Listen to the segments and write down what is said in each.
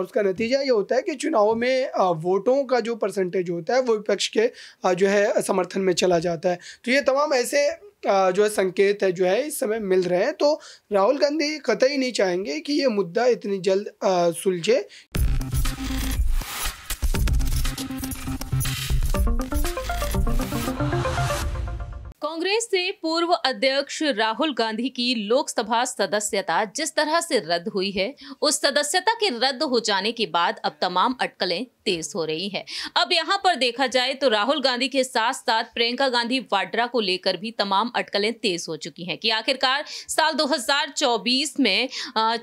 और उसका नतीजा ये होता है कि चुनाव में वोटों का जो परसेंटेज होता है वो विपक्ष के जो है समर्थन में चला जाता है तो ये तमाम ऐसे जो है संकेत है जो है इस समय मिल रहे हैं तो राहुल गांधी कतई नहीं चाहेंगे कि ये मुद्दा इतनी जल्द सुलझे कांग्रेस से पूर्व अध्यक्ष राहुल गांधी की लोकसभा सदस्यता जिस तरह से रद्द हुई है उस सदस्यता के रद्द हो जाने के बाद अब तमाम अटकलें तेज हो रही है अब यहां पर देखा जाए तो राहुल गांधी के साथ साथ प्रियंका गांधी वाड्रा को लेकर भी तमाम अटकलें तेज हो चुकी हैं कि आखिरकार साल 2024 में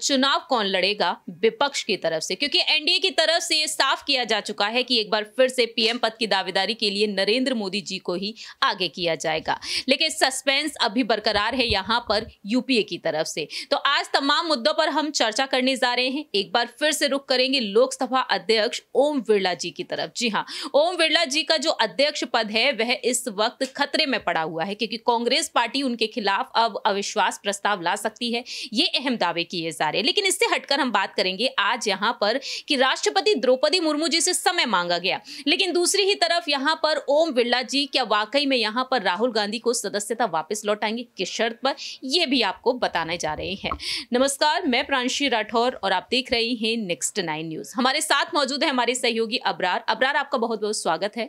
चुनाव कौन लड़ेगा विपक्ष की तरफ से क्योंकि एनडीए की तरफ से ये साफ किया जा चुका है कि एक बार फिर से पीएम पद की दावेदारी के लिए नरेंद्र मोदी जी को ही आगे किया जाएगा लेकिन देखिए सस्पेंस अभी बरकरार है यहाँ पर यूपीए की तरफ से तो आज तमाम मुद्दों पर हम चर्चा करने जा रहे हैं एक बार फिर से रुख करेंगे लोकसभा अध्यक्ष ओम बिरला जी की तरफ जी हाँ ओम बिरला जी का जो अध्यक्ष पद है वह इस वक्त खतरे में पड़ा हुआ है क्योंकि कांग्रेस पार्टी उनके खिलाफ अब अविश्वास प्रस्ताव ला सकती है ये अहम दावे किए जा रहे हैं लेकिन इससे हटकर हम बात करेंगे आज यहाँ पर कि राष्ट्रपति द्रौपदी मुर्मू जी से समय मांगा गया लेकिन दूसरी ही तरफ यहाँ पर ओम बिरला जी क्या वाकई में यहाँ पर राहुल गांधी को सदस्य सदस्यता वापस लौटाएंगे किस शर्त पर यह भी आपको बताने जा रहे हैं नमस्कार मैं प्रांशी राठौर और आप देख रहे हैं नेक्स्ट नाइन न्यूज हमारे साथ मौजूद है हमारे सहयोगी अबरार अबरार आपका बहुत बहुत स्वागत है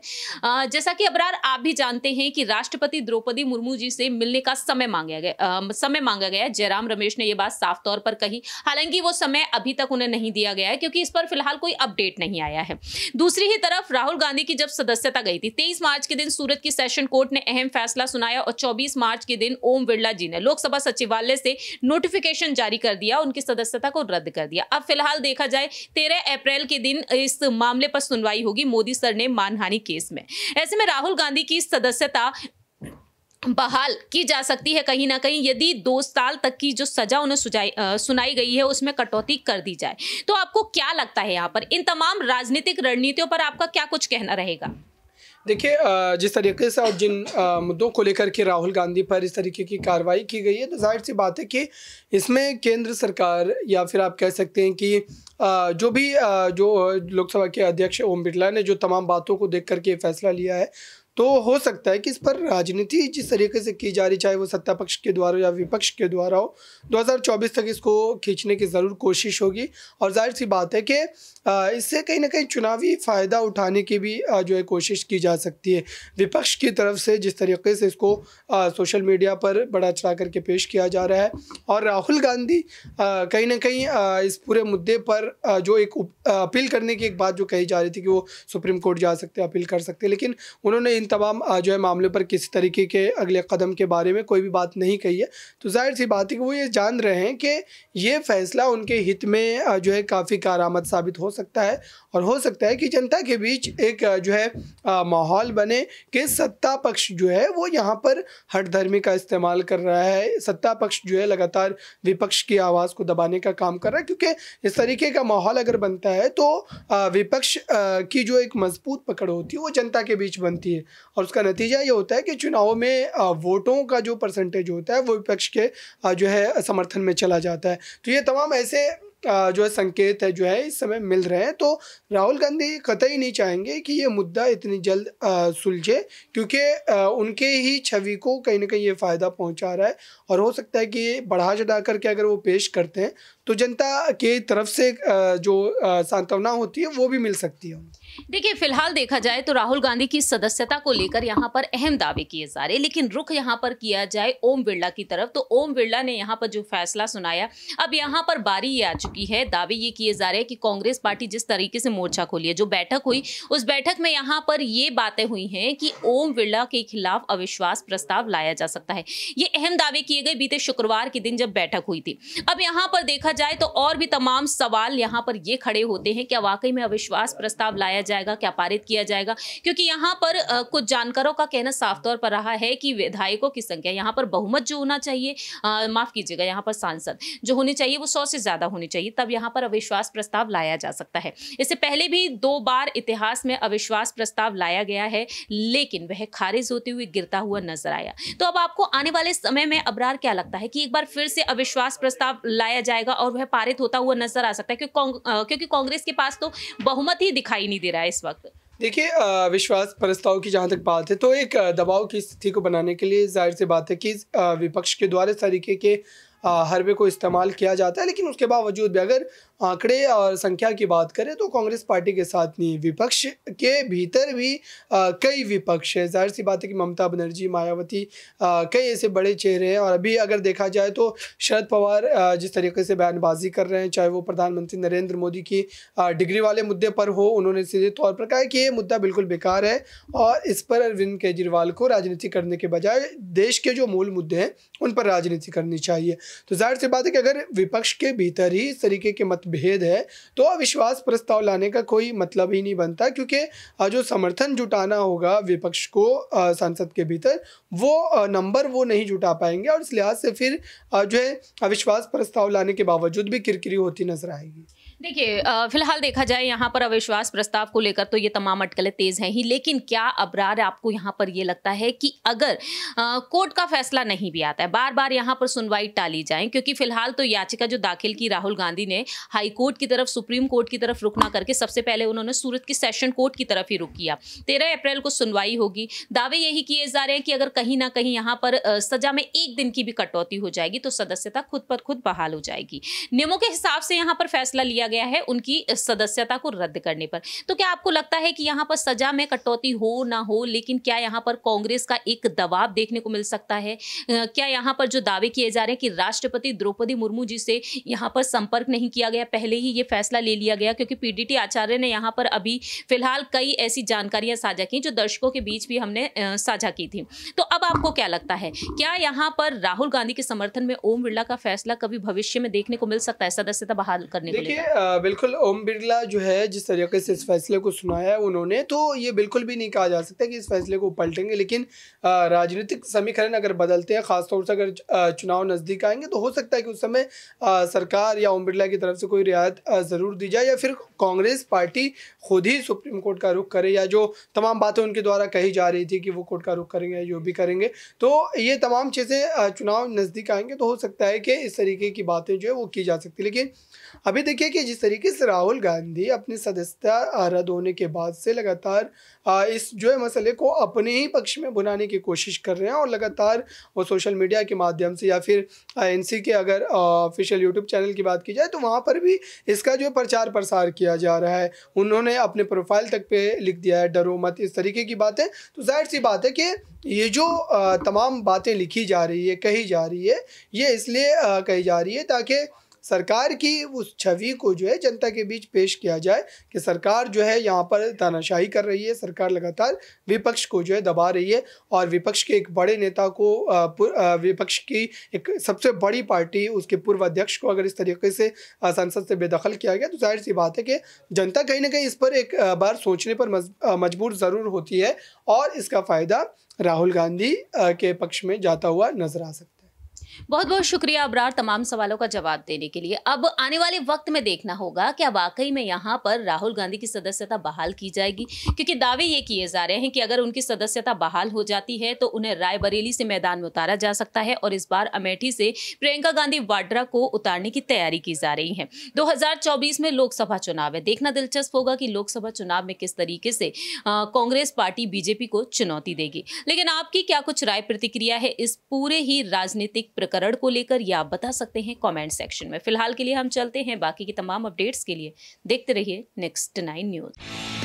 जैसा कि अबरार आप भी जानते हैं कि राष्ट्रपति द्रौपदी मुर्मू जी से मिलने का समय मांगा गया समय मांगा गया जयराम रमेश ने यह बात साफ तौर पर कही हालांकि वो समय अभी तक उन्हें नहीं दिया गया है क्योंकि इस पर फिलहाल कोई अपडेट नहीं आया है दूसरी ही तरफ राहुल गांधी की जब सदस्यता गई थी तेईस मार्च के दिन सूरत की सेशन कोर्ट ने अहम फैसला सुनाया और 24 मार्च के दिन ओम बिरला जी ने लोकसभा सचिवालय से नोटिफिकेशन जारी कर दिया उनकी सदस्यता को रद्द कर दिया अब फिलहाल देखा जाए तेरह अप्रैल के दिन इस मामले पर सुनवाई होगी मोदी सर ने मानहानि केस में ऐसे में राहुल गांधी की सदस्यता बहाल की जा सकती है कहीं ना कहीं यदि दो साल तक की जो सजा उन्हें सुझाई सुनाई गई है उसमें कटौती कर दी जाए तो आपको क्या लगता है यहाँ पर इन तमाम राजनीतिक रणनीतियों पर आपका क्या कुछ कहना रहेगा देखिए जिस तरीके से और जिन मुद्दों को लेकर के राहुल गांधी पर इस तरीके की कार्रवाई की गई है तो जाहिर सी बात है कि इसमें केंद्र सरकार या फिर आप कह सकते हैं कि जो भी जो लोकसभा के अध्यक्ष ओम बिरला ने जो तमाम बातों को देख करके फैसला लिया है तो हो सकता है कि इस पर राजनीति जिस तरीके से की जा रही चाहे वो सत्ता पक्ष के द्वारा या विपक्ष के द्वारा हो 2024 तक इसको खींचने की ज़रूर कोशिश होगी और जाहिर सी बात है कि इससे कहीं ना कहीं चुनावी फ़ायदा उठाने की भी जो है कोशिश की जा सकती है विपक्ष की तरफ से जिस तरीके से इसको सोशल मीडिया पर बड़ा चढ़ा करके पेश किया जा रहा है और राहुल गांधी कहीं ना कहीं इस पूरे मुद्दे पर जो एक अपील करने की एक बात जो कही जा रही थी कि वो सुप्रीम कोर्ट जा सकते अपील कर सकते लेकिन उन्होंने इन तमाम जो है मामले पर किसी तरीके के अगले कदम के बारे में कोई भी बात नहीं कही है तो जाहिर सी बात है कि वो ये जान रहे हैं कि ये फैसला उनके हित में जो है काफ़ी कारामद साबित हो सकता है और हो सकता है कि जनता के बीच एक जो है माहौल बने कि सत्ता पक्ष जो है वो यहाँ पर हट धर्मी का इस्तेमाल कर रहा है सत्ता पक्ष जो है लगातार विपक्ष की आवाज़ को दबाने का काम कर रहा है क्योंकि इस तरीके का माहौल अगर बनता है तो विपक्ष की जो एक मजबूत पकड़ होती है वो जनता के बीच बनती है और उसका नतीजा ये होता है कि चुनाव में वोटों का जो परसेंटेज होता है वो विपक्ष के जो है समर्थन में चला जाता है तो ये तमाम ऐसे जो है संकेत है जो है इस समय मिल रहे हैं तो राहुल गांधी कतई नहीं चाहेंगे कि ये मुद्दा इतनी जल्द सुलझे क्योंकि उनके ही छवि को कहीं ना कहीं ये फ़ायदा पहुंचा रहा है और हो सकता है कि बढ़ा चढ़ा करके अगर वो पेश करते हैं तो जनता के तरफ से जो सांत्वना होती है वो भी मिल सकती है देखिए फिलहाल देखा जाए तो राहुल गांधी की सदस्यता को लेकर यहाँ पर अहम दावे किए जा रहे लेकिन रुख यहाँ पर किया जाए ओम बिरला की तरफ तो ओम बिरला ने यहाँ पर जो फैसला सुनाया अब यहाँ पर बारी ये आ चुकी है दावे ये किए जा रहे हैं कि कांग्रेस पार्टी जिस तरीके से मोर्चा खोली है जो बैठक हुई उस बैठक में यहाँ पर ये बातें हुई हैं कि ओम बिरला के खिलाफ अविश्वास प्रस्ताव लाया जा सकता है ये अहम दावे किए गए बीते शुक्रवार के दिन जब बैठक हुई थी अब यहाँ पर देखा जाए तो और भी तमाम सवाल यहाँ पर ये खड़े होते हैं क्या वाकई में अविश्वास प्रस्ताव लाया जाएगा क्या पारित किया जाएगा क्योंकि यहाँ पर कुछ जानकारों का कहना साफ तौर पर रहा है कि विधायकों की संख्या यहाँ पर बहुमत जो होना चाहिए माफ कीजिएगा यहाँ पर सांसद जो होने चाहिए वो सौ से ज्यादा होनी चाहिए तब यहाँ पर अविश्वास प्रस्ताव लाया जा सकता है इससे पहले भी दो बार इतिहास में अविश्वास प्रस्ताव लाया गया है लेकिन वह खारिज होते हुए गिरता हुआ नजर आया तो अब आपको आने वाले समय में अबरार क्या लगता है कि एक बार फिर से अविश्वास प्रस्ताव लाया जाएगा और और वह पारित होता हुआ नजर आ सकता है क्योंकि क्योंकि कांग्रेस के पास तो बहुमत ही दिखाई नहीं दे रहा है इस वक्त देखिए विश्वास प्रस्ताव की जहाँ तक बात है तो एक दबाव की स्थिति को बनाने के लिए जाहिर सी बात है कि विपक्ष के द्वारा इस तरीके के हरबे को इस्तेमाल किया जाता है लेकिन उसके बावजूद भी अगर आंकड़े और संख्या की बात करें तो कांग्रेस पार्टी के साथ नहीं विपक्ष के भीतर भी आ, कई विपक्ष है जाहिर सी बात है कि ममता बनर्जी मायावती आ, कई ऐसे बड़े चेहरे हैं और अभी अगर देखा जाए तो शरद पवार आ, जिस तरीके से बयानबाजी कर रहे हैं चाहे वो प्रधानमंत्री नरेंद्र मोदी की डिग्री वाले मुद्दे पर हो उन्होंने सीधे तौर पर कहा कि ये मुद्दा बिल्कुल बेकार है और इस पर अरविंद केजरीवाल को राजनीति करने के बजाय देश के जो मूल मुद्दे हैं उन पर राजनीति करनी चाहिए तो जाहिर सी बात है कि अगर विपक्ष के भीतर ही इस तरीके के मतभेद है तो अविश्वास प्रस्ताव लाने का कोई मतलब ही नहीं बनता क्योंकि जो समर्थन जुटाना होगा विपक्ष को संसद के भीतर वो नंबर वो नहीं जुटा पाएंगे और इस लिहाज से फिर जो है अविश्वास प्रस्ताव लाने के बावजूद भी किरकिरी होती नजर आएगी देखिए फिलहाल देखा जाए यहाँ पर अविश्वास प्रस्ताव को लेकर तो ये तमाम अटकलें तेज हैं ही लेकिन क्या अबरार आपको यहाँ पर ये लगता है कि अगर कोर्ट का फैसला नहीं भी आता है बार बार यहाँ पर सुनवाई टाली जाए क्योंकि फिलहाल तो याचिका जो दाखिल की राहुल गांधी ने हाई कोर्ट की तरफ सुप्रीम कोर्ट की तरफ रुकना करके सबसे पहले उन्होंने सूरत की सेशन कोर्ट की तरफ ही रुक किया तेरह अप्रैल को सुनवाई होगी दावे यही किए जा रहे हैं कि अगर कहीं ना कहीं यहाँ पर सजा में एक दिन की भी कटौती हो जाएगी तो सदस्यता खुद पर खुद बहाल हो जाएगी नियमों के हिसाब से यहाँ पर फैसला लिया किया गया है उनकी सदस्यता को रद्द करने पर तो क्या आपको लगता है कि यहाँ पर सजा में कटौती हो ना हो लेकिन क्या यहाँ पर कांग्रेस का एक दबाव देखने को मिल सकता है क्या यहाँ पर जो दावे किए जा रहे हैं कि राष्ट्रपति द्रौपदी मुर्मू जी से यहाँ पर संपर्क नहीं किया गया पहले ही ये फैसला ले लिया गया क्योंकि पीडीटी आचार्य ने यहाँ पर अभी फिलहाल कई ऐसी जानकारियां साझा की जो दर्शकों के बीच भी हमने साझा की थी तो अब आपको क्या लगता है क्या यहाँ पर राहुल गांधी के समर्थन में ओम बिरला का फैसला कभी भविष्य में देखने को मिल सकता है सदस्यता बहाल करने को लेकर बिल्कुल ओम बिरला जो है जिस तरीके से इस फैसले को सुनाया है उन्होंने तो ये बिल्कुल भी नहीं कहा जा सकता कि इस फैसले को पलटेंगे लेकिन राजनीतिक समीकरण अगर बदलते हैं ख़ासतौर से अगर चुनाव नज़दीक आएंगे तो हो सकता है कि उस समय आ, सरकार या ओम बिरला की तरफ से कोई रियायत ज़रूर दी जाए या फिर कांग्रेस पार्टी खुद ही सुप्रीम कोर्ट का रुख करे या जो तमाम बातें उनके द्वारा कही जा रही थी कि वो कोर्ट का रुख करेंगे जो भी करेंगे तो ये तमाम चीज़ें चुनाव नज़दीक आएंगे तो हो सकता है कि इस तरीके की बातें जो है वो की जा सकती लेकिन अभी देखिए कि जिस तरीके से राहुल गांधी अपनी सदस्यता रद्द होने के बाद से लगातार इस जो है मसले को अपने ही पक्ष में बुलाने की कोशिश कर रहे हैं और लगातार वो सोशल मीडिया के माध्यम से या फिर एन के अगर ऑफिशियल यूट्यूब चैनल की बात की जाए तो वहाँ पर भी इसका जो प्रचार प्रसार किया जा रहा है उन्होंने अपने प्रोफाइल तक पे लिख दिया है डरो मत इस तरीके की बातें तो जाहिर सी बात है कि ये जो तमाम बातें लिखी जा रही है कही जा रही है ये इसलिए कही जा रही है ताकि सरकार की उस छवि को जो है जनता के बीच पेश किया जाए कि सरकार जो है यहाँ पर तानाशाही कर रही है सरकार लगातार विपक्ष को जो है दबा रही है और विपक्ष के एक बड़े नेता को विपक्ष की एक सबसे बड़ी पार्टी उसके पूर्व अध्यक्ष को अगर इस तरीके से संसद से बेदखल किया गया तो जाहिर सी बात है कि जनता कहीं ना कहीं इस पर एक बार सोचने पर मजबूर ज़रूर होती है और इसका फ़ायदा राहुल गांधी के पक्ष में जाता हुआ नजर आ सकता बहुत बहुत शुक्रिया अबरार तमाम सवालों का जवाब देने के लिए अब आने वाले वक्त में देखना होगा क्या वाकई में यहाँ पर राहुल गांधी की सदस्यता बहाल की जाएगी क्योंकि दावे ये किए जा रहे हैं कि अगर उनकी सदस्यता बहाल हो जाती है तो उन्हें रायबरेली से मैदान में उतारा जा सकता है और इस बार अमेठी से प्रियंका गांधी वाड्रा को उतारने की तैयारी की जा रही है दो में लोकसभा चुनाव है देखना दिलचस्प होगा कि लोकसभा चुनाव में किस तरीके से कांग्रेस पार्टी बीजेपी को चुनौती देगी लेकिन आपकी क्या कुछ राय प्रतिक्रिया है इस पूरे ही राजनीतिक एक प्रकरण को लेकर या आप बता सकते हैं कमेंट सेक्शन में फिलहाल के लिए हम चलते हैं बाकी की तमाम अपडेट्स के लिए देखते रहिए नेक्स्ट नाइन न्यूज़